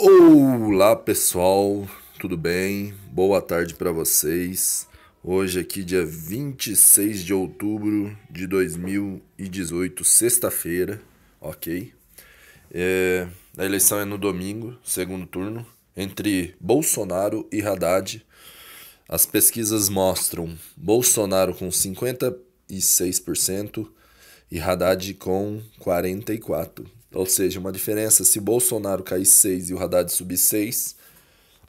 Olá pessoal, tudo bem? Boa tarde para vocês. Hoje aqui dia 26 de outubro de 2018, sexta-feira, ok? É, a eleição é no domingo, segundo turno, entre Bolsonaro e Haddad. As pesquisas mostram Bolsonaro com 56% e Haddad com 44%. Ou seja, uma diferença se Bolsonaro cair 6 e o Haddad subir 6,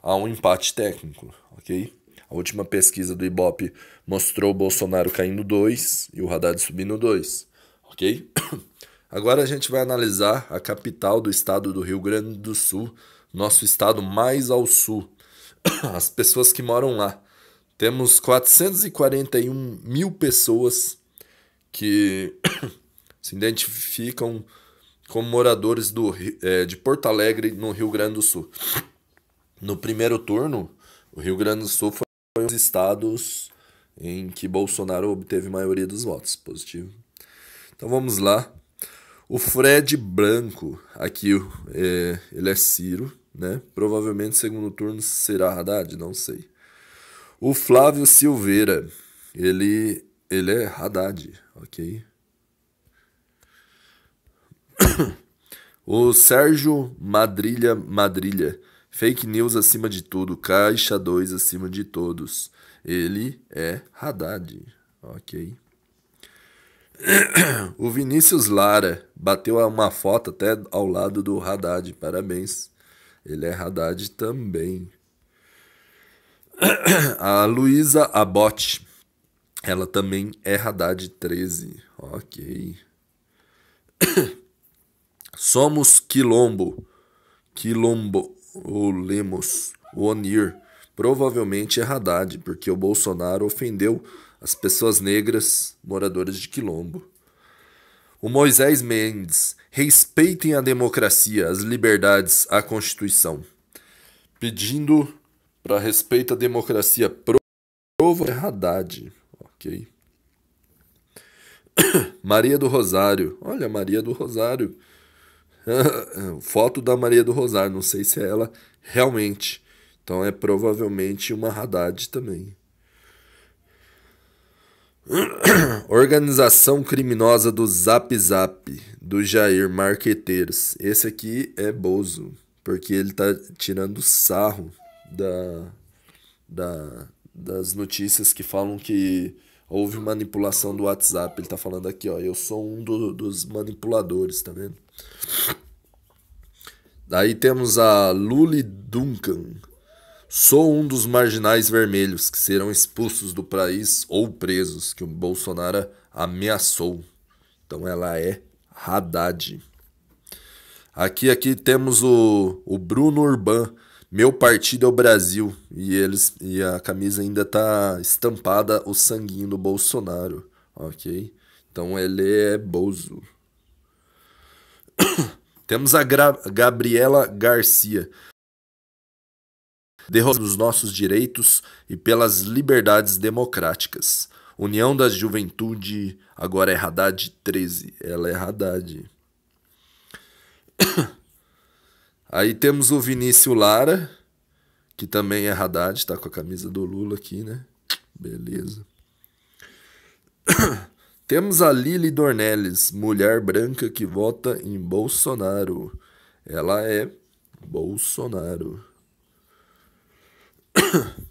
há um empate técnico, ok? A última pesquisa do Ibope mostrou o Bolsonaro caindo 2 e o Haddad subindo 2, ok? Agora a gente vai analisar a capital do estado do Rio Grande do Sul, nosso estado mais ao sul, as pessoas que moram lá. Temos 441 mil pessoas que se identificam como moradores do, é, de Porto Alegre, no Rio Grande do Sul. No primeiro turno, o Rio Grande do Sul foi um dos estados em que Bolsonaro obteve maioria dos votos. Positivo. Então vamos lá. O Fred Branco, aqui é, ele é Ciro, né? Provavelmente segundo turno será Haddad, não sei. O Flávio Silveira, ele, ele é Haddad, ok? o Sérgio Madrilha Madrilha. Fake news acima de tudo. Caixa 2 acima de todos. Ele é Haddad. Ok. o Vinícius Lara bateu uma foto até ao lado do Haddad. Parabéns. Ele é Haddad também. A Luísa Abbott. Ela também é Haddad 13. Ok. Somos Quilombo, Quilombo, ou Lemos, Onir. Provavelmente é Haddad, porque o Bolsonaro ofendeu as pessoas negras moradoras de Quilombo. O Moisés Mendes, respeitem a democracia, as liberdades, a Constituição. Pedindo para respeito à democracia, provo é Haddad. Ok. Maria do Rosário. Olha, Maria do Rosário. Foto da Maria do Rosário, não sei se é ela realmente. Então é provavelmente uma Haddad também. Organização criminosa do Zap Zap, do Jair Marqueteiros. Esse aqui é Bozo, porque ele tá tirando sarro da, da, das notícias que falam que houve manipulação do WhatsApp. Ele tá falando aqui, ó, eu sou um do, dos manipuladores, tá vendo? Daí temos a Lully Duncan. Sou um dos marginais vermelhos que serão expulsos do país ou presos, que o Bolsonaro ameaçou. Então ela é Haddad. Aqui, aqui temos o, o Bruno Urban. Meu partido é o Brasil. E eles e a camisa ainda está estampada o sanguinho do Bolsonaro. Ok? Então ele é Bozo. Temos a Gra Gabriela Garcia. Derrotando os nossos direitos e pelas liberdades democráticas. União da Juventude, agora é Haddad 13. Ela é Haddad. Aí temos o Vinícius Lara, que também é Haddad, tá com a camisa do Lula aqui, né? Beleza. Temos a Lili Dornelles, mulher branca que vota em Bolsonaro. Ela é Bolsonaro.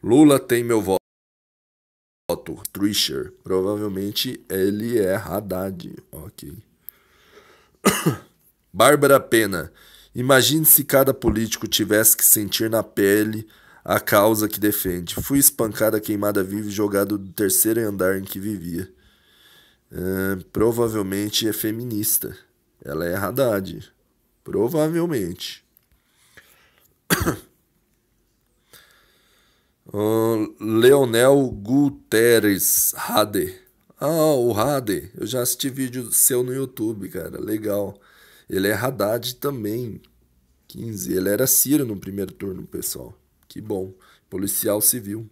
Lula tem meu voto. Trisher. Provavelmente ele é Haddad. Ok. Bárbara Pena. Imagine se cada político tivesse que sentir na pele a causa que defende. Fui espancada, queimada viva e jogado do terceiro andar em que vivia. Uh, provavelmente é feminista. Ela é Haddad. Provavelmente. Uh, Leonel Guterres Hade. Ah, o Hade. Eu já assisti vídeo seu no YouTube, cara. Legal. Ele é Haddad também. 15. Ele era Ciro no primeiro turno, pessoal. Que bom. Policial civil.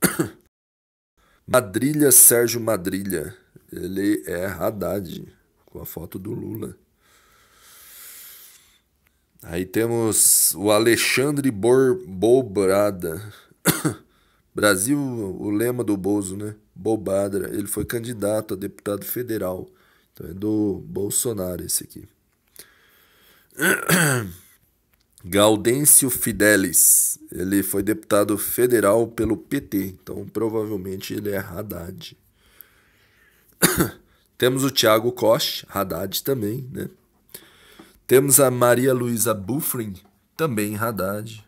Madrilha Sérgio Madrilha. Ele é Haddad, com a foto do Lula. Aí temos o Alexandre Bobrada. Brasil, o lema do Bozo, né? Bobadra. Ele foi candidato a deputado federal. Então é do Bolsonaro esse aqui. Gaudêncio Fidelis. Ele foi deputado federal pelo PT, então provavelmente ele é Haddad. Temos o Tiago Koch, Haddad também, né? Temos a Maria Luísa Buffrin, também Haddad.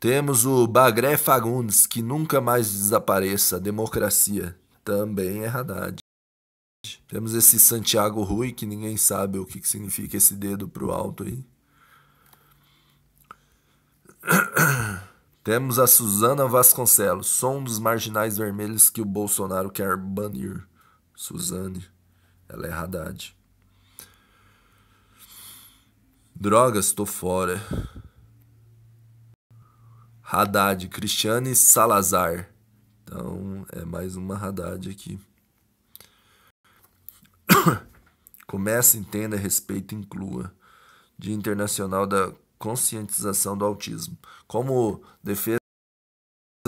Temos o Bagré Fagundes, que nunca mais desapareça, democracia, também é Haddad. Temos esse Santiago Rui, que ninguém sabe o que significa esse dedo pro alto aí. Temos a Suzana Vasconcelos. Sou um dos marginais vermelhos que o Bolsonaro quer banir. Suzane. Ela é Haddad. Drogas, tô fora. Haddad, Cristiane Salazar. Então, é mais uma Haddad aqui. Começa, entenda, respeita, inclua. Dia Internacional da conscientização do autismo. Como defesa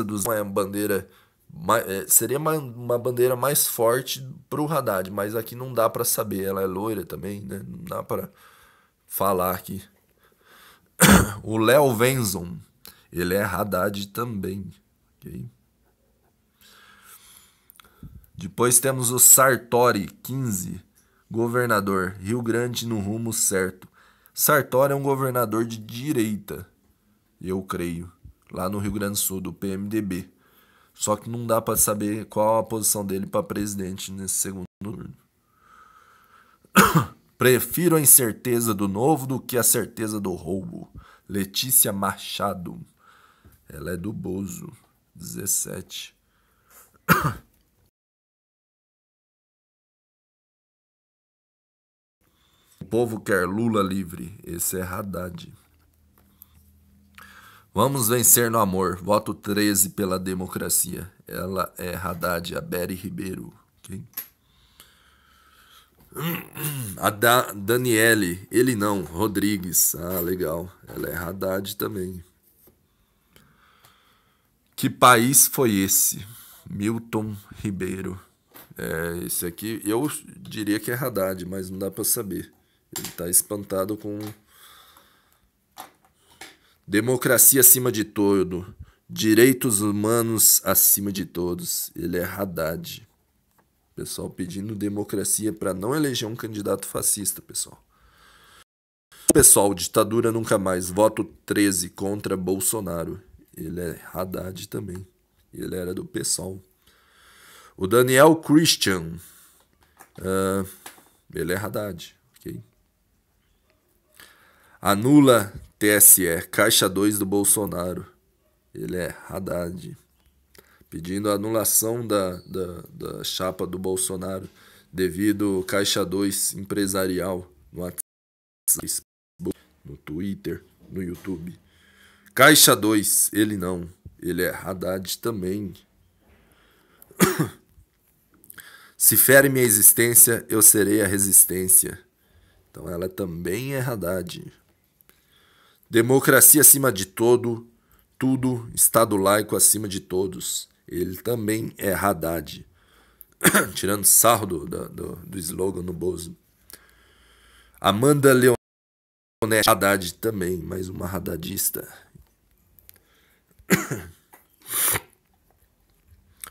dos é bandeira é, seria uma, uma bandeira mais forte para o Haddad, mas aqui não dá para saber. Ela é loira também, né? Não dá para falar aqui. O Léo Venson, ele é Haddad também, ok? Depois temos o Sartori 15, governador, Rio Grande no rumo certo. Sartori é um governador de direita, eu creio, lá no Rio Grande do Sul, do PMDB. Só que não dá para saber qual a posição dele para presidente nesse segundo turno. Prefiro a incerteza do novo do que a certeza do roubo. Letícia Machado. Ela é do Bozo, 17. povo quer Lula livre. Esse é Haddad. Vamos vencer no amor. Voto 13 pela democracia. Ela é Haddad Abere Ribeiro. Okay? A da Daniele, ele não, Rodrigues. Ah, legal. Ela é Haddad também. Que país foi esse? Milton Ribeiro. É, esse aqui eu diria que é Haddad, mas não dá para saber. Ele está espantado com democracia acima de todo, direitos humanos acima de todos. Ele é Haddad. Pessoal pedindo democracia para não eleger um candidato fascista, pessoal. Pessoal, ditadura nunca mais. Voto 13 contra Bolsonaro. Ele é Haddad também. Ele era do PSOL. O Daniel Christian. Uh, ele é Haddad. Anula TSE, caixa 2 do Bolsonaro. Ele é Haddad. Pedindo a anulação da, da, da chapa do Bolsonaro devido caixa 2 empresarial no WhatsApp, no Twitter, no YouTube. Caixa 2, ele não. Ele é Haddad também. Se fere minha existência, eu serei a resistência. Então ela também é Haddad. Democracia acima de todo, tudo, Estado laico acima de todos. Ele também é Haddad. Tirando sarro do, do, do slogan no Bozo. Amanda Leonete Haddad também, mais uma Haddadista.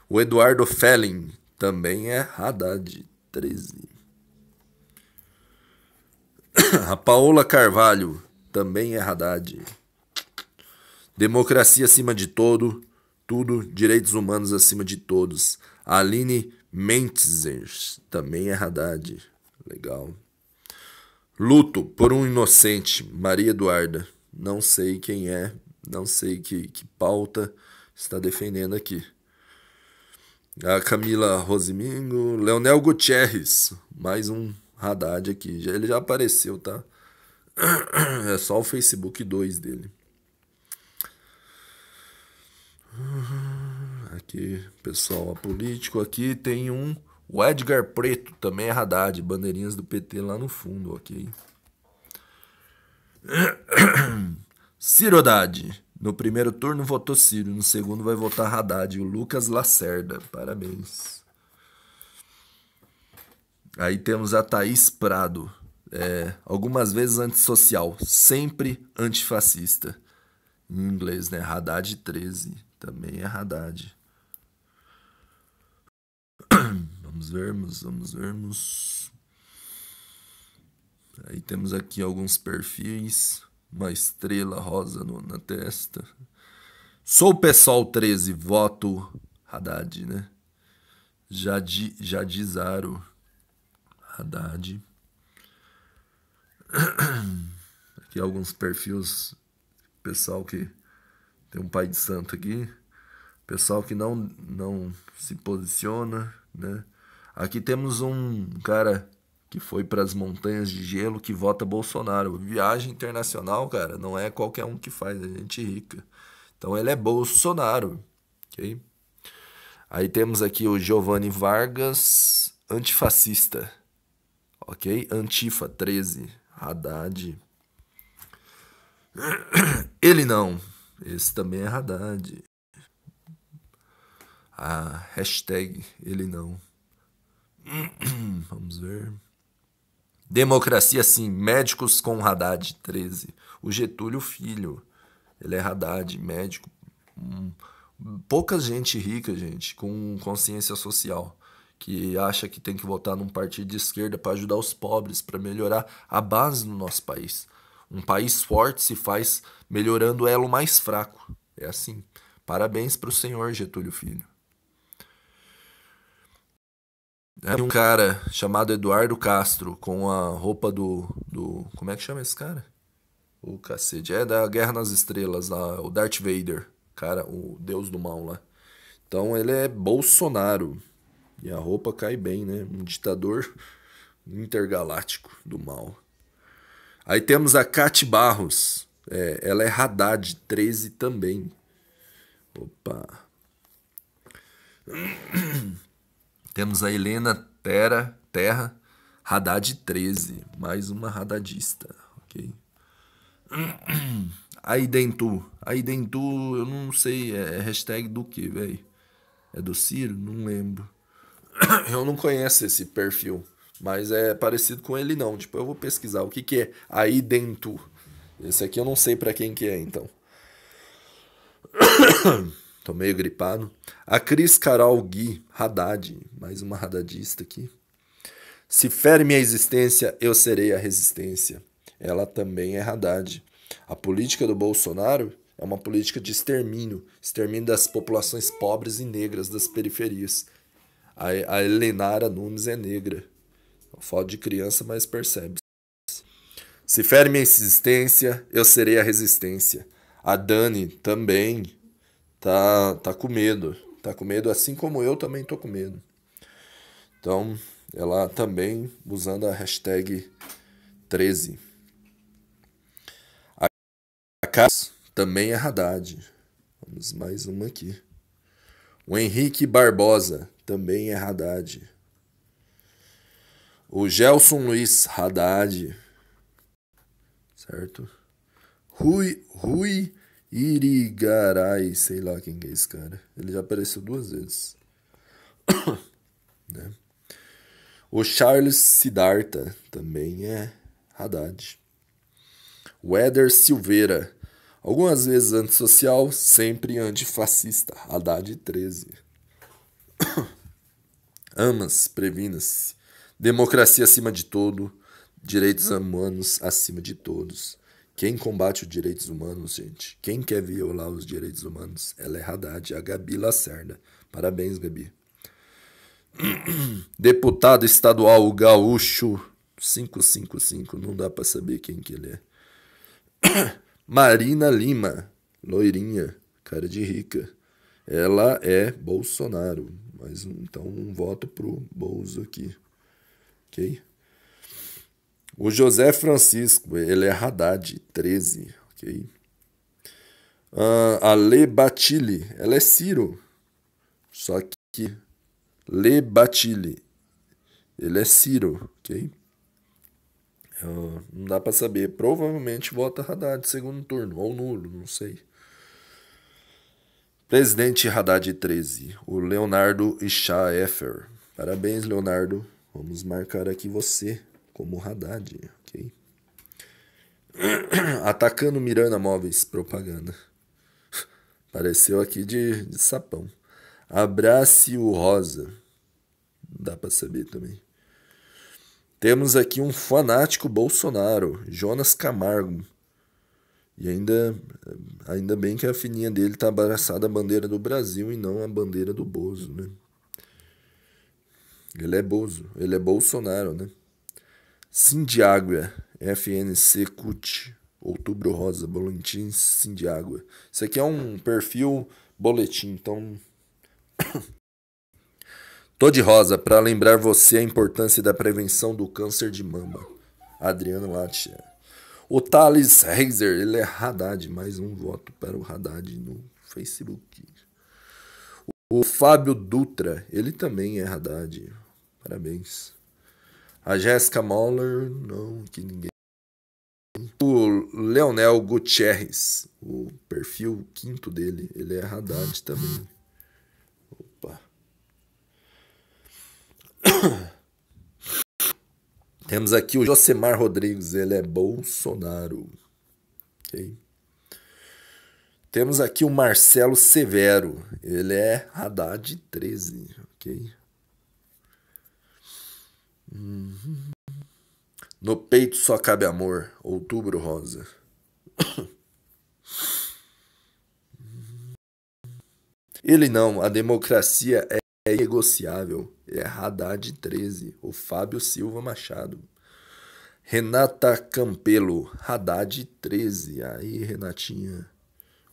O Eduardo Felling também é Haddad 13. A Paola Carvalho também é Haddad. Democracia acima de todo, tudo, direitos humanos acima de todos. Aline Mentzer, também é Haddad. Legal. Luto por um inocente, Maria Eduarda. Não sei quem é, não sei que, que pauta está defendendo aqui. A Camila Rosimingo, Leonel Gutierrez, mais um Haddad aqui. Ele já apareceu, tá? É só o Facebook 2 dele. Aqui, pessoal, político. Aqui tem um. O Edgar Preto também é Haddad. Bandeirinhas do PT lá no fundo, ok? Ciro Haddad. No primeiro turno votou Ciro. No segundo vai votar Haddad. O Lucas Lacerda. Parabéns. Aí temos a Thaís Prado é, algumas vezes antissocial, sempre antifascista. Em inglês, né? Haddad 13, também é Haddad. Vamos vermos, vamos vermos. Aí temos aqui alguns perfis. Uma estrela rosa no, na testa. Sou o PSOL 13, voto Haddad, né? Jadizaro. Haddad. Aqui alguns perfis, pessoal que tem um pai de santo aqui, pessoal que não, não se posiciona, né? Aqui temos um cara que foi para as montanhas de gelo que vota Bolsonaro. Viagem internacional, cara, não é qualquer um que faz, é gente rica. Então ele é Bolsonaro, ok? Aí temos aqui o Giovanni Vargas, antifascista, ok? Antifa 13. Haddad. Ele não. Esse também é Haddad. A hashtag ele não. Vamos ver. Democracia sim, médicos com Haddad 13. O Getúlio Filho. Ele é Haddad, médico. Hum, pouca gente rica, gente, com consciência social que acha que tem que votar num partido de esquerda para ajudar os pobres, para melhorar a base no nosso país. Um país forte se faz melhorando o elo mais fraco. É assim. Parabéns para o senhor Getúlio Filho. É um cara chamado Eduardo Castro com a roupa do, do. Como é que chama esse cara? O cacete. É da Guerra nas Estrelas, lá, o Darth Vader. Cara, o deus do mal lá. Então ele é Bolsonaro. E a roupa cai bem, né? Um ditador intergaláctico do mal. Aí temos a Cate Barros. É, ela é Haddad 13 também. Opa. Temos a Helena Terra, Terra Haddad 13. Mais uma Haddadista, ok? Aí Dentu. Aí Dentu, eu não sei, é hashtag do que, velho? É do Ciro? Não lembro. eu não conheço esse perfil, mas é parecido com ele não. Tipo, eu vou pesquisar o que, que é aí dentro. Esse aqui eu não sei para quem que é, então. Tô meio gripado. A Cris Carol Gui Haddad, mais uma Haddadista aqui. Se fere minha existência, eu serei a resistência. Ela também é Haddad. A política do Bolsonaro é uma política de extermínio extermínio das populações pobres e negras das periferias. A, a Helenara Nunes é negra. É foto de criança, mas percebe. -se. fere minha existência, eu serei a resistência. A Dani também tá, tá com medo. Tá com medo, assim como eu também tô com medo. Então, ela também usando a hashtag 13. A Cass também é Haddad. Vamos mais uma aqui. O Henrique Barbosa também é Haddad. O Gelson Luiz Haddad, certo? Rui, Rui Irigaray, sei lá quem é esse cara. Ele já apareceu duas vezes. né? O Charles Sidarta também é Haddad. O Éder Silveira, algumas vezes antissocial, sempre antifascista. Haddad 13. Amas, previna-se. Democracia acima de todo, direitos humanos acima de todos. Quem combate os direitos humanos, gente? Quem quer violar os direitos humanos? Ela é Haddad, a Gabi Lacerda. Parabéns, Gabi. Deputado estadual gaúcho 555, não dá para saber quem que ele é. Marina Lima, loirinha, cara de rica. Ela é Bolsonaro. Mas então um voto pro Bozo aqui. Ok? O José Francisco, ele é Haddad, 13, ok? Uh, ah, a Le Batili, ela é Ciro. Só que Le Batili, ele é Ciro, ok? Uh, não dá para saber. Provavelmente vota Haddad segundo turno, ou nulo, não sei. Presidente Haddad 13, o Leonardo Schaeffer. Parabéns, Leonardo. Vamos marcar aqui você como Haddad, ok? Atacando Miranda Móveis, propaganda. Pareceu aqui de, de sapão. Abrace o Rosa. dá para saber também. Temos aqui um fanático Bolsonaro, Jonas Camargo. E ainda, ainda bem que a fininha dele tá abraçada à bandeira do Brasil e não à bandeira do Bozo, né? Ele é Bozo, ele é Bolsonaro, né? Sindiágua, FNC CUT, Outubro Rosa, Boletim Sindiágua. Isso aqui é um perfil boletim, então... Tô de rosa para lembrar você a importância da prevenção do câncer de mama. Adriano Latia. O Thales Reiser, ele é Haddad, mais um voto para o Haddad no Facebook. O Fábio Dutra, ele também é Haddad. Parabéns. A Jéssica Moller, não, que ninguém. O Leonel Gutierrez, o perfil quinto dele, ele é Haddad também. Opa. Temos aqui o Josemar Rodrigues, ele é Bolsonaro. Okay. Temos aqui o Marcelo Severo, ele é Haddad 13. Ok. Uhum. No peito só cabe amor, outubro rosa. Ele não, a democracia é negociável. É Haddad 13, o Fábio Silva Machado. Renata Campelo, Haddad 13. Aí, Renatinha.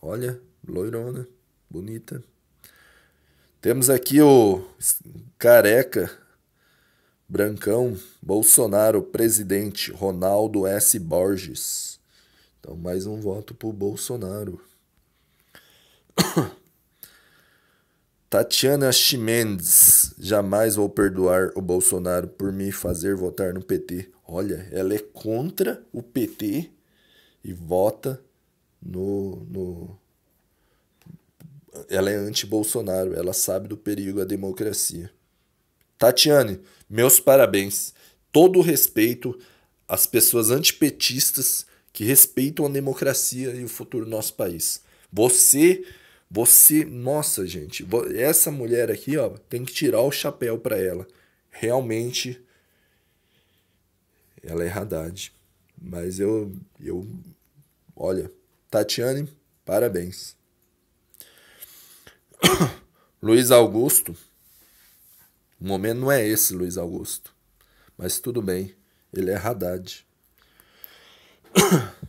Olha, loirona, bonita. Temos aqui o careca, brancão, Bolsonaro, presidente, Ronaldo S. Borges. Então, mais um voto pro Bolsonaro. Tatiana Chimendes, jamais vou perdoar o Bolsonaro por me fazer votar no PT. Olha, ela é contra o PT e vota no. no... Ela é anti-Bolsonaro, ela sabe do perigo à democracia. Tatiane, meus parabéns. Todo o respeito às pessoas antipetistas que respeitam a democracia e o futuro do nosso país. Você você, nossa gente, essa mulher aqui, ó, tem que tirar o chapéu para ela. Realmente, ela é Haddad. Mas eu, eu, olha, Tatiane, parabéns. Luiz Augusto, o momento não é esse, Luiz Augusto. Mas tudo bem, ele é Haddad.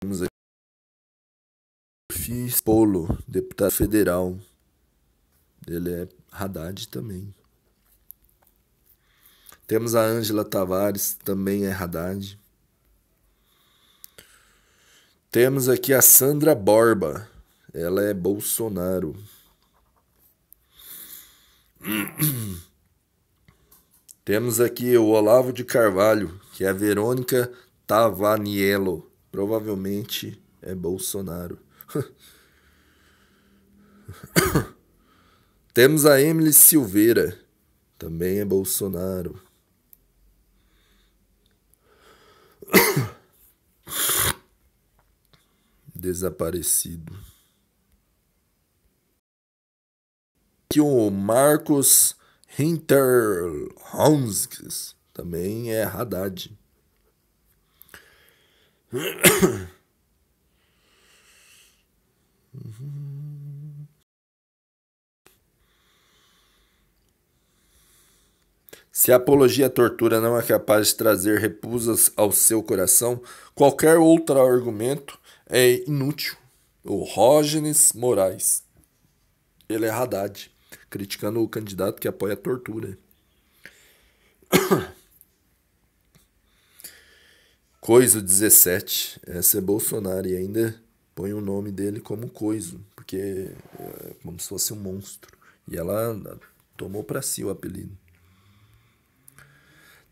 temos aqui Fis Polo, deputado federal. Ele é Haddad também. Temos a Ângela Tavares, também é Haddad. Temos aqui a Sandra Borba, ela é Bolsonaro. Temos aqui o Olavo de Carvalho, que é a Verônica Tavaniello. Provavelmente é Bolsonaro. Temos a Emily Silveira. Também é Bolsonaro. Desaparecido. Aqui o Marcos Hinterhonskis. Também é Haddad. Se a apologia à tortura não é capaz de trazer repusas ao seu coração, qualquer outro argumento é inútil. O Rógenes Moraes. Ele é Haddad, criticando o candidato que apoia a tortura. Coiso 17. Essa é Bolsonaro e ainda põe o nome dele como Coiso, porque é como se fosse um monstro. E ela tomou para si o apelido.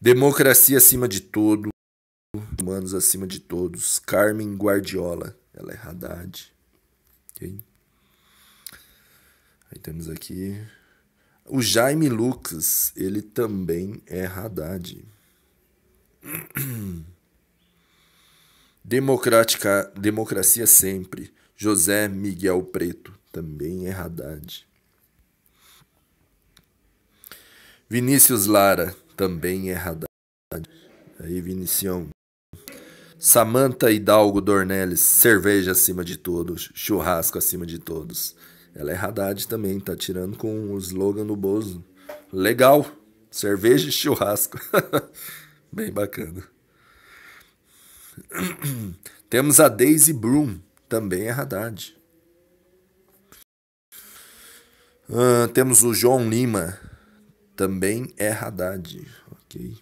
Democracia acima de todo, humanos acima de todos. Carmen Guardiola, ela é Haddad. Okay? Aí temos aqui o Jaime Lucas, ele também é Haddad. Democrática, democracia sempre. José Miguel Preto, também é Haddad. Vinícius Lara, também é Haddad. Aí, Vinicião. Samanta Hidalgo Dornelles, cerveja acima de todos, churrasco acima de todos. Ela é Haddad também, tá tirando com o slogan do Bozo. Legal, cerveja e churrasco. Bem bacana. Temos a Daisy Broom, também é Haddad. Uh, temos o João Lima, também é Haddad. Ok.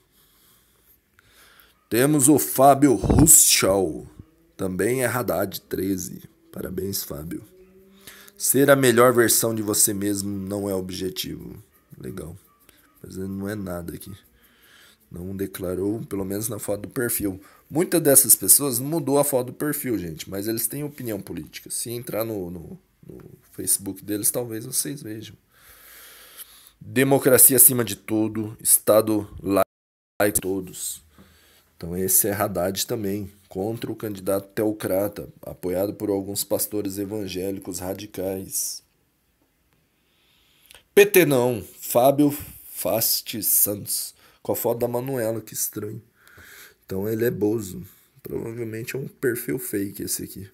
Temos o Fábio Ruschel, também é Haddad 13. Parabéns, Fábio. Ser a melhor versão de você mesmo não é objetivo. Legal. Mas não é nada aqui. Não declarou, pelo menos na foto do perfil. Muitas dessas pessoas mudou a foto do perfil, gente, mas eles têm opinião política. Se entrar no, no, no Facebook deles, talvez vocês vejam. Democracia acima de tudo, Estado laico todos. Então esse é Haddad também, contra o candidato teocrata, apoiado por alguns pastores evangélicos radicais. PT não, Fábio Fasti Santos. Com a foto da Manuela, que estranho. Então ele é Bozo. Provavelmente é um perfil fake esse aqui.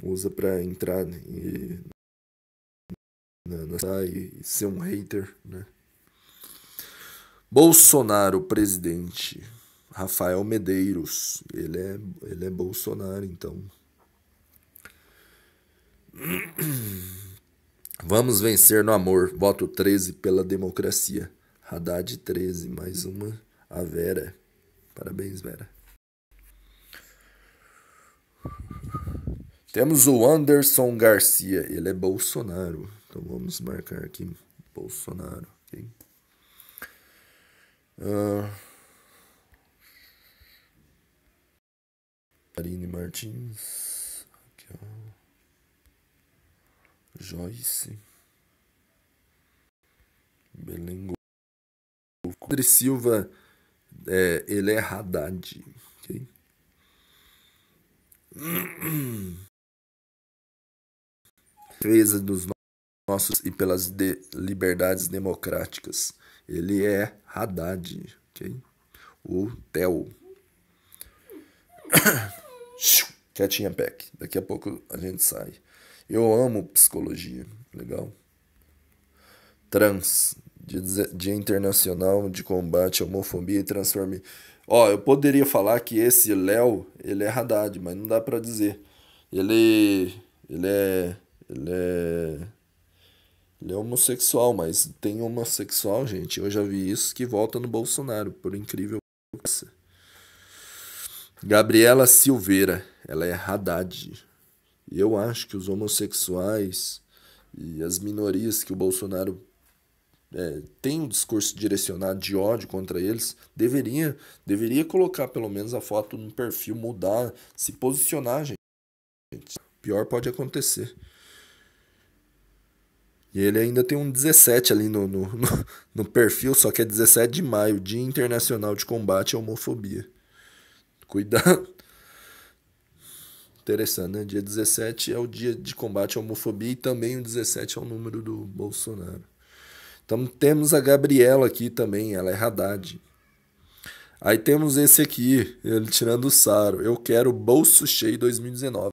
Usa pra entrar e, na, e ser um hater, né? Bolsonaro, presidente. Rafael Medeiros. Ele é, ele é Bolsonaro, então. Vamos vencer no amor. Voto 13 pela democracia. Haddad 13, mais uma a Vera. Parabéns, Vera. Temos o Anderson Garcia. Ele é Bolsonaro. Então vamos marcar aqui Bolsonaro. Ah. Karine Uh... Marine Martins. Joyce. Belengo André Silva, é, ele é Haddad. Okay? Defesa dos nossos e pelas de liberdades democráticas. Ele é Haddad. ok O Theo. Quietinha, Peck. Daqui a pouco a gente sai. Eu amo psicologia, legal. Trans, Dia Internacional de Combate à Homofobia e Transforme. Ó, eu poderia falar que esse Léo, ele é Haddad, mas não dá para dizer. Ele ele é ele é ele é homossexual, mas tem homossexual, gente. Eu já vi isso que volta no Bolsonaro, por incrível que seja. Gabriela Silveira, ela é Haddad. E eu acho que os homossexuais e as minorias que o Bolsonaro é, tem um discurso direcionado de ódio contra eles, deveria, deveria colocar pelo menos a foto no perfil, mudar, se posicionar, gente. pior pode acontecer. E ele ainda tem um 17 ali no, no, no, no perfil, só que é 17 de maio, Dia Internacional de Combate à Homofobia. Cuidado. Interessante, né? Dia 17 é o dia de combate à homofobia e também o 17 é o número do Bolsonaro. Então temos a Gabriela aqui também, ela é Haddad. Aí temos esse aqui, ele tirando o Saro. Eu quero bolso cheio 2019.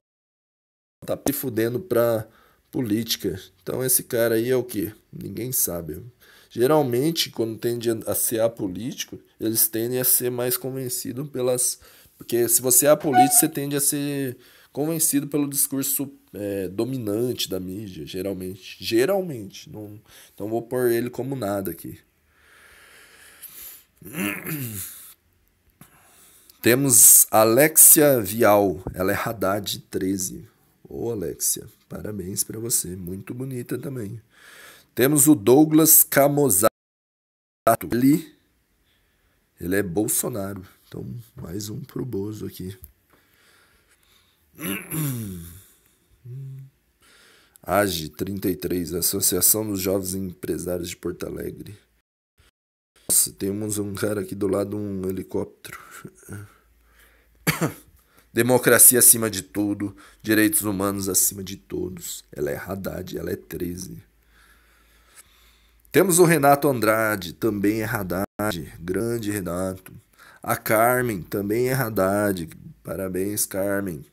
Tá me fudendo pra política. Então esse cara aí é o que? Ninguém sabe. Geralmente, quando tende a ser apolítico, eles tendem a ser mais convencidos pelas. Porque se você é apolítico, você tende a ser convencido pelo discurso é, dominante da mídia, geralmente. Geralmente, não, então vou pôr ele como nada aqui. Temos Alexia Vial, ela é Haddad 13. Ô oh, Alexia, parabéns para você, muito bonita também. Temos o Douglas Camozato, ele, ele é Bolsonaro. Então, mais um pro Bozo aqui. AGE 33, Associação dos Jovens Empresários de Porto Alegre. Nossa, temos um cara aqui do lado um helicóptero. Democracia acima de tudo, direitos humanos acima de todos. Ela é Haddad, ela é 13. Temos o Renato Andrade, também é Haddad, grande Renato. A Carmen, também é Haddad. Parabéns, Carmen.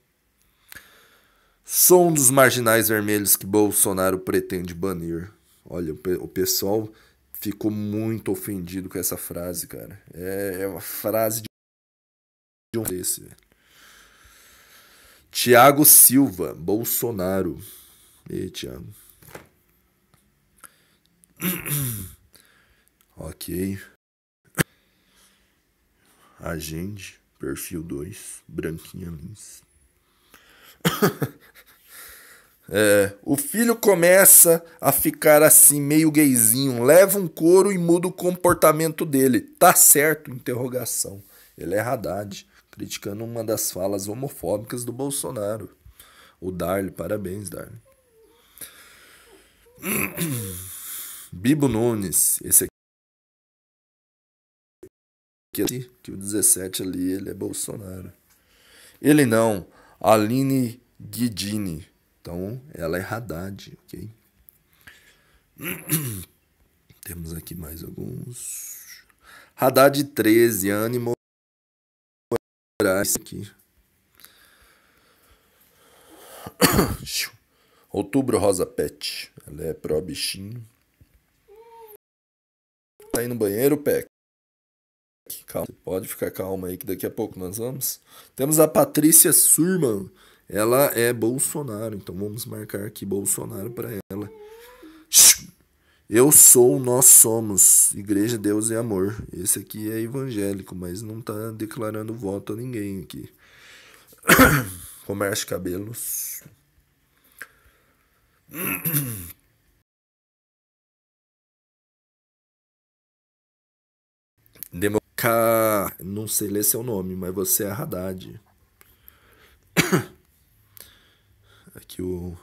Sou um dos marginais vermelhos que Bolsonaro pretende banir. Olha, o pessoal ficou muito ofendido com essa frase, cara. É, é uma frase de um desse. Velho. Tiago Silva, Bolsonaro. Ei, Tiago. ok. Agende, perfil 2, Branquinha Lins. é, o filho começa a ficar assim, meio gayzinho, leva um couro e muda o comportamento dele. Tá certo? Interrogação. Ele é Haddad, criticando uma das falas homofóbicas do Bolsonaro. O Darle, parabéns, Darle. Bibo Nunes, esse aqui, que o 17 ali, ele é Bolsonaro. Ele não. Aline Guidini. Então, ela é Haddad, ok? Temos aqui mais alguns. Haddad 13, Animo Moraes aqui. Outubro Rosa Pet. Ela é pró bichinho. Tá aí no banheiro, Peck? Calma, pode ficar calma aí que daqui a pouco nós vamos. Temos a Patrícia Surman. Ela é Bolsonaro, então vamos marcar aqui Bolsonaro para ela. Eu sou, nós somos, Igreja Deus e Amor. Esse aqui é evangélico, mas não tá declarando voto a ninguém aqui. Comércio Cabelos. Democracia. K. Não sei ler seu nome, mas você é Haddad. Aqui o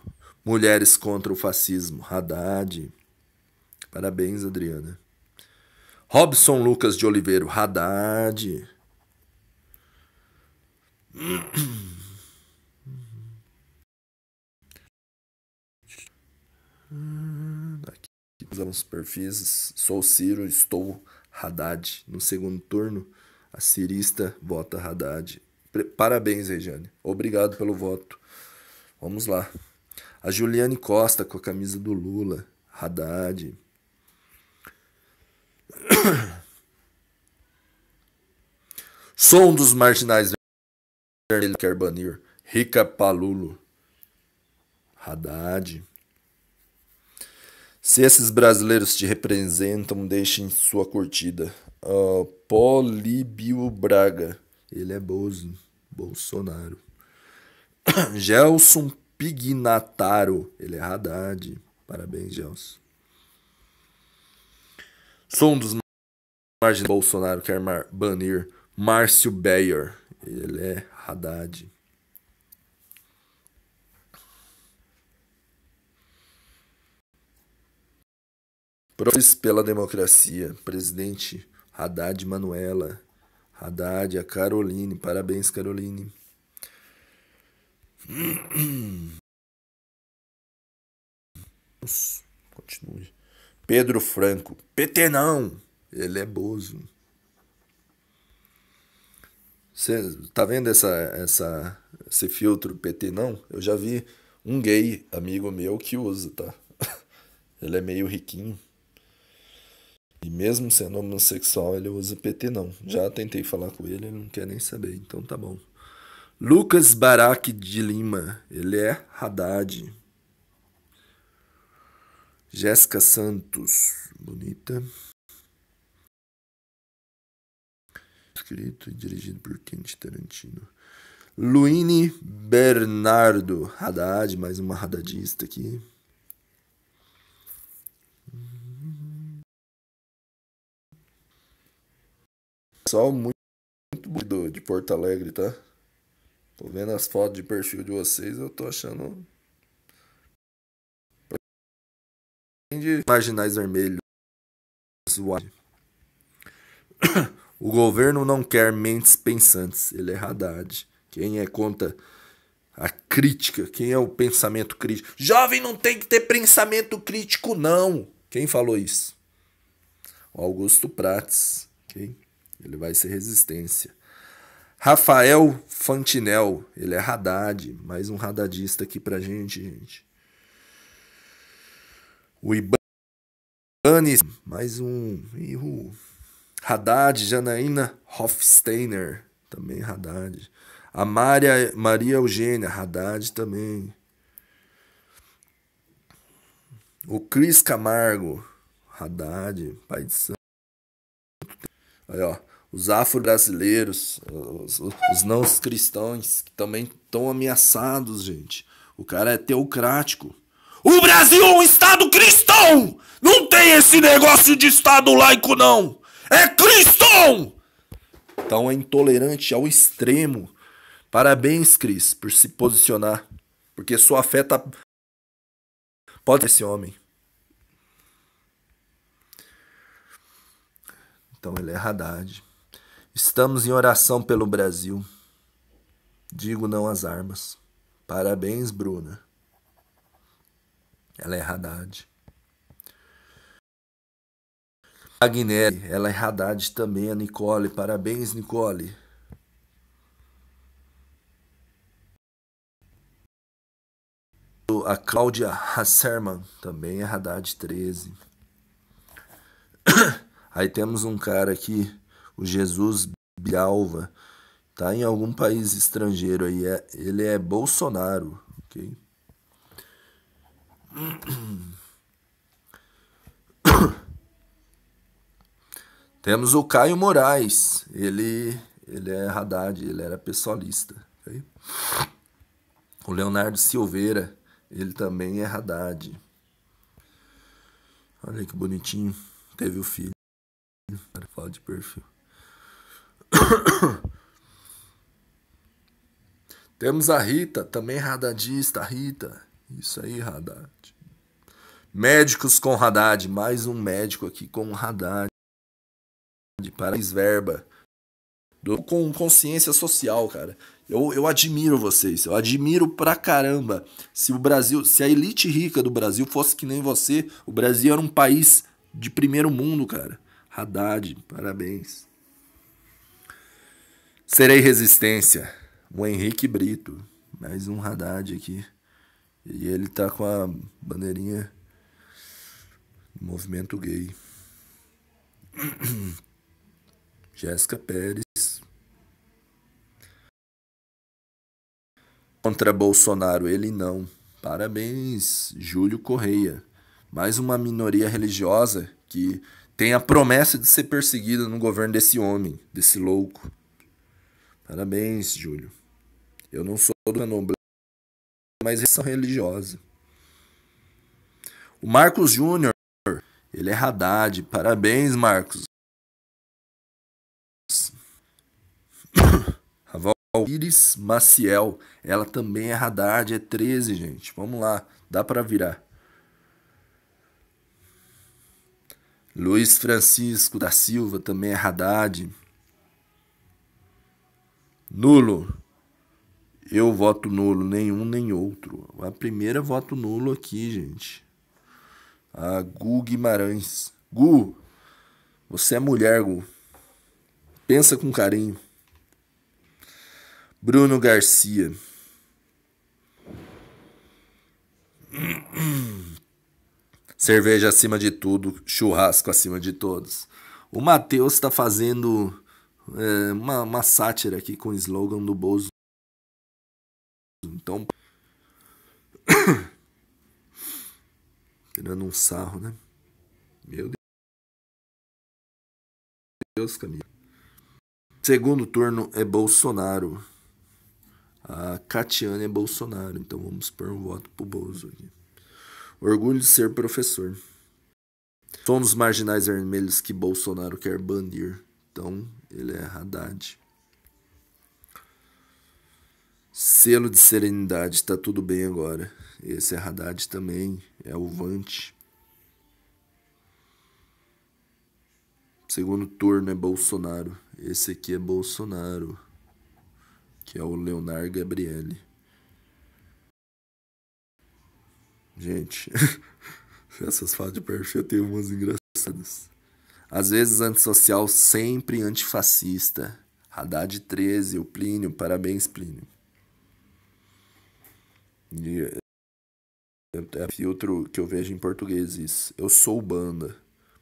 Mulheres contra o Fascismo, Haddad. Parabéns, Adriana. Robson Lucas de Oliveira, Haddad. Aqui os perfis. Sou Ciro, estou Haddad no segundo turno. A cirista vota Haddad. Parabéns, Regiane. Obrigado pelo voto. Vamos lá. A Juliane Costa com a camisa do Lula. Haddad. Sou um dos marginais vermelhos quer banir. Rica Palulo. Haddad. Se esses brasileiros te representam, deixem sua curtida. Uh, Braga. Ele é Bozo. Bolsonaro. Gelson Pignataro. Ele é Haddad. Parabéns, Gelson. um dos margens Bolsonaro quer banir Márcio Beyer. Ele é Haddad. Profs pela Democracia, presidente Haddad Manuela, Haddad, a Caroline, parabéns Caroline. Continue. Pedro Franco, PT não, ele é bozo. Você tá vendo essa, essa, esse filtro PT não? Eu já vi um gay amigo meu que usa, tá? Ele é meio riquinho. E mesmo sendo homossexual, ele usa PT não. Já tentei falar com ele, ele não quer nem saber, então tá bom. Lucas Baraque de Lima, ele é Haddad. Jéssica Santos, bonita. Escrito e dirigido por Quente Tarantino. Luine Bernardo, Haddad, mais uma Haddadista aqui. pessoal muito, muito bonito de Porto Alegre, tá? Tô vendo as fotos de perfil de vocês, eu tô achando. de marginais vermelhos. O governo não quer mentes pensantes, ele é Haddad. Quem é contra a crítica, quem é o pensamento crítico? Jovem não tem que ter pensamento crítico, não. Quem falou isso? Augusto Prates. Okay? ele vai ser resistência. Rafael Fantinel, ele é Haddad, mais um radadista aqui pra gente, gente. O Ibanez, mais um. E Haddad, Janaína Hofsteiner, também Haddad. A Maria, Maria Eugênia, Haddad também. O Cris Camargo, Haddad, pai de santo. Aí, ó os afro-brasileiros, os, os não cristãos, que também estão ameaçados, gente. O cara é teocrático. O Brasil é um Estado cristão! Não tem esse negócio de Estado laico, não! É cristão! Então é intolerante ao extremo. Parabéns, Cris, por se posicionar. Porque sua fé tá. Pode esse homem. Então ele é Haddad. Estamos em oração pelo Brasil. Digo não às armas. Parabéns, Bruna. Ela é Haddad. Agnelli, ela é Haddad também, a Nicole. Parabéns, Nicole. A Cláudia Hasserman, também é Haddad 13. Aí temos um cara aqui o Jesus Bialva, tá em algum país estrangeiro aí, é, ele é Bolsonaro, ok? Temos o Caio Moraes, ele, ele é Haddad, ele era pessoalista. O Leonardo Silveira, ele também é Haddad. Olha que bonitinho, teve o filho. Fala de perfil. Temos a Rita, também radadista, Rita. Isso aí, Haddad. Médicos com Haddad, mais um médico aqui com Haddad. Parabéns, verba. Do, com consciência social, cara. Eu, eu admiro vocês, eu admiro pra caramba. Se o Brasil, se a elite rica do Brasil fosse que nem você, o Brasil era um país de primeiro mundo, cara. Haddad, parabéns. Serei resistência. O Henrique Brito. Mais um Haddad aqui. E ele tá com a bandeirinha do movimento gay. Jéssica Pérez. Contra Bolsonaro, ele não. Parabéns, Júlio Correia. Mais uma minoria religiosa que tem a promessa de ser perseguida no governo desse homem, desse louco. Parabéns, Júlio. Eu não sou do candomblé, mas são religiosa. O Marcos Júnior, ele é Haddad. Parabéns, Marcos. A Valíris Maciel, ela também é Haddad, é 13, gente. Vamos lá, dá para virar. Luiz Francisco da Silva também é Haddad. Nulo. Eu voto nulo, nenhum nem outro. A primeira voto nulo aqui, gente. A Gu Guimarães. Gu, você é mulher, Gu. Pensa com carinho. Bruno Garcia. Cerveja acima de tudo, churrasco acima de todos. O Matheus está fazendo é, uma, uma sátira aqui com o slogan do Bozo. Então. Tirando um sarro, né? Meu Deus. Deus, Camila. Segundo turno é Bolsonaro. A Catiane é Bolsonaro. Então vamos pôr um voto pro Bozo aqui. Orgulho de ser professor. Somos marginais vermelhos que Bolsonaro quer banir. Então ele é Haddad. Selo de serenidade, Tá tudo bem agora. Esse é Haddad também, é o Vante. Segundo turno é Bolsonaro. Esse aqui é Bolsonaro, que é o Leonardo Gabriele. Gente, essas falas de perfil tem umas engraçadas. Às vezes antissocial, sempre antifascista. Haddad 13, o Plínio, parabéns Plínio. E é, é filtro que eu vejo em português isso. Eu sou banda.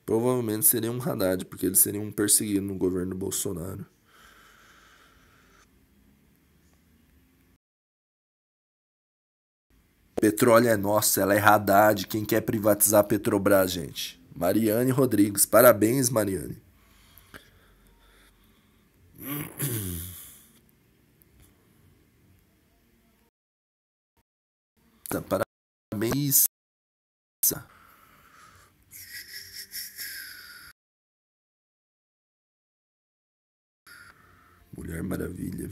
Provavelmente seria um Haddad, porque eles seriam um perseguido no governo Bolsonaro. Petróleo é nosso, ela é Haddad. Quem quer privatizar a Petrobras, gente? Mariane Rodrigues. Parabéns, Mariane. Tá, parabéns. Mulher Maravilha.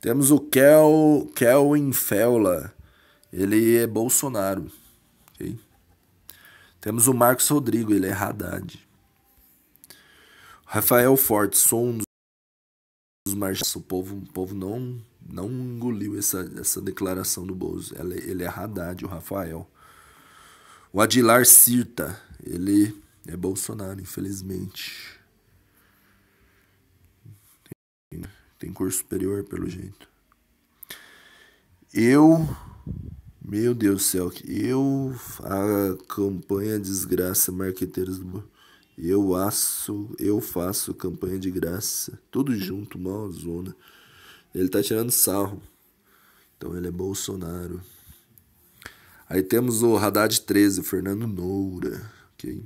Temos o Kel, Kelwin Fela. Ele é Bolsonaro. Okay? Temos o Marcos Rodrigo, ele é Haddad. Rafael Forte, sou um dos marginais. O povo, o povo não, não engoliu essa, essa declaração do Bozo. É, ele, é Haddad, o Rafael. O Adilar Cirta, ele é Bolsonaro, infelizmente. Tem curso superior, pelo jeito. Eu meu Deus do céu, eu a campanha desgraça marqueteiros do eu faço, eu faço campanha de graça, tudo junto, mal zona. Ele tá tirando sarro. Então ele é Bolsonaro. Aí temos o Haddad 13, Fernando Noura, OK?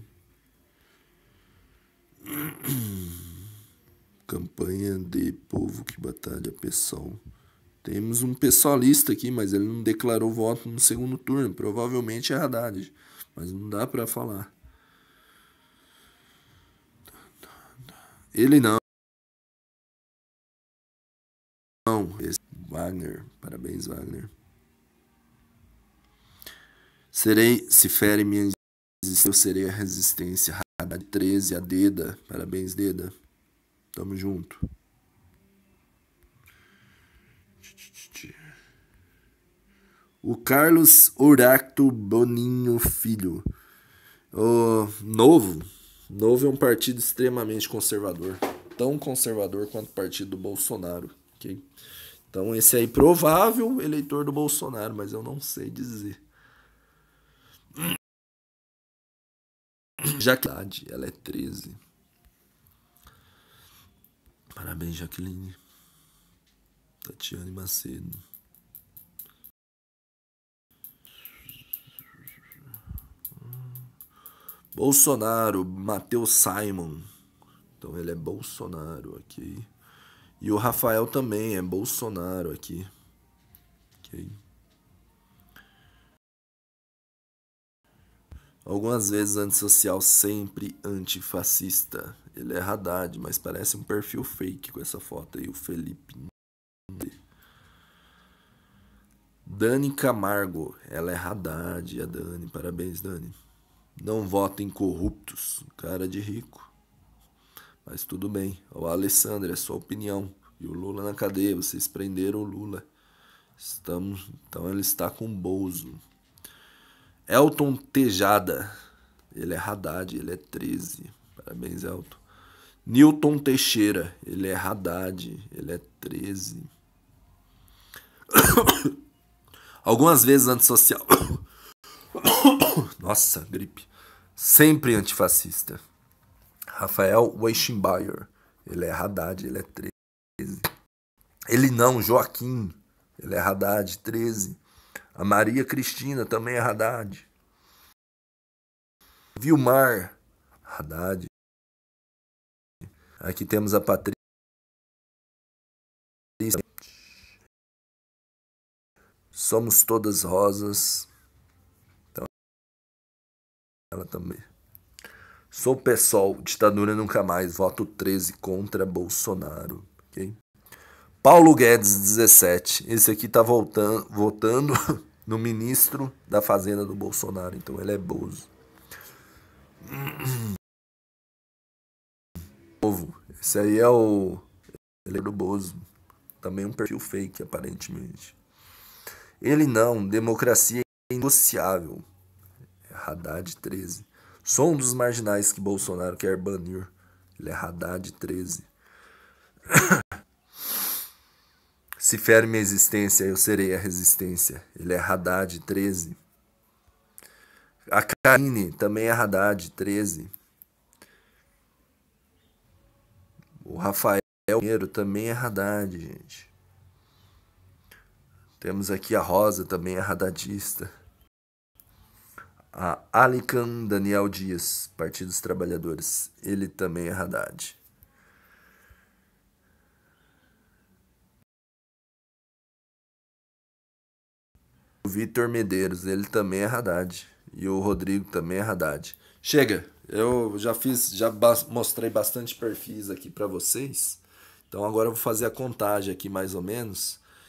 campanha de povo que batalha, pessoal. Temos um pessoalista aqui, mas ele não declarou voto no segundo turno. Provavelmente é Haddad, mas não dá para falar. Ele não. Não, esse Wagner. Parabéns, Wagner. Serei, se fere minha existência, eu serei a resistência. Haddad 13, a Deda. Parabéns, Deda. Tamo junto. O Carlos Uracto Boninho Filho. O Novo. Novo é um partido extremamente conservador. Tão conservador quanto o partido do Bolsonaro. Okay? Então esse aí é provável eleitor do Bolsonaro, mas eu não sei dizer. Jaqueline, ela é 13. Parabéns, Jaqueline. Tatiane Macedo. Bolsonaro, Matheus Simon. Então ele é Bolsonaro aqui. E o Rafael também é Bolsonaro aqui. Ok. Algumas vezes antissocial, sempre antifascista. Ele é Haddad, mas parece um perfil fake com essa foto aí, o Felipe Dani Camargo, ela é Haddad, a Dani, parabéns Dani. Não votem corruptos, cara de rico. Mas tudo bem, o Alessandro, é sua opinião. E o Lula na cadeia, vocês prenderam o Lula. Estamos, então ele está com Bozo. Elton Tejada, ele é Haddad, ele é 13. Parabéns, Elton. Newton Teixeira, ele é Haddad, ele é 13. Algumas vezes antissocial. Nossa, gripe. Sempre antifascista. Rafael Weichenbayer. Ele é Haddad, ele é 13. Ele não, Joaquim. Ele é Haddad, 13. A Maria Cristina também é Haddad. Vilmar, Haddad. Aqui temos a Patrícia. Somos todas rosas. Então, ela também. Sou PSOL, ditadura nunca mais. Voto 13 contra Bolsonaro. Okay? Paulo Guedes, 17. Esse aqui está voltando, votando no ministro da Fazenda do Bolsonaro. Então ele é Bozo. Esse aí é o. Ele é do Bozo. Também um perfil fake, aparentemente. Ele não, democracia é negociável. É Haddad 13. Sou um dos marginais que Bolsonaro quer banir. Ele é Haddad 13. Se ferme minha existência, eu serei a resistência. Ele é Haddad 13. A Karine também é Haddad 13. O Rafael Pinheiro também é Haddad, gente. Temos aqui a Rosa também, a radadista. A Alican Daniel Dias, Partido dos Trabalhadores. Ele também é Haddad. O Vitor Medeiros, ele também é Haddad. E o Rodrigo também é Haddad. Chega, eu já fiz, já mostrei bastante perfis aqui para vocês. Então agora eu vou fazer a contagem aqui mais ou menos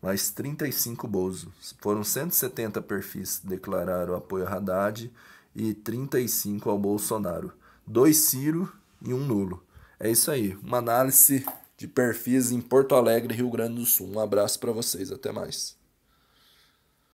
mais 35 bolsos. Foram 170 perfis que declararam apoio a Haddad e 35 ao Bolsonaro. Dois Ciro e um nulo. É isso aí, uma análise de perfis em Porto Alegre, Rio Grande do Sul. Um abraço para vocês, até mais.